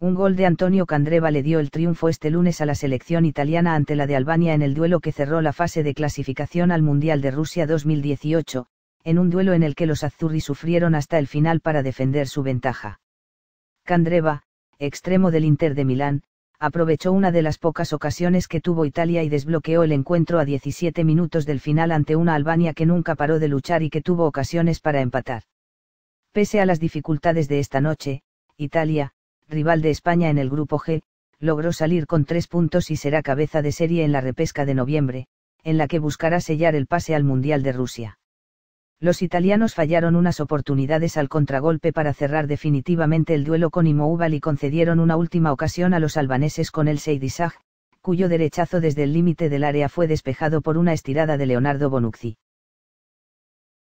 Un gol de Antonio Candreva le dio el triunfo este lunes a la selección italiana ante la de Albania en el duelo que cerró la fase de clasificación al Mundial de Rusia 2018, en un duelo en el que los Azzurri sufrieron hasta el final para defender su ventaja. Candreva, extremo del Inter de Milán, aprovechó una de las pocas ocasiones que tuvo Italia y desbloqueó el encuentro a 17 minutos del final ante una Albania que nunca paró de luchar y que tuvo ocasiones para empatar. Pese a las dificultades de esta noche, Italia, rival de España en el Grupo G, logró salir con tres puntos y será cabeza de serie en la repesca de noviembre, en la que buscará sellar el pase al Mundial de Rusia. Los italianos fallaron unas oportunidades al contragolpe para cerrar definitivamente el duelo con Imoubal y concedieron una última ocasión a los albaneses con el Seydisag, cuyo derechazo desde el límite del área fue despejado por una estirada de Leonardo Bonucci.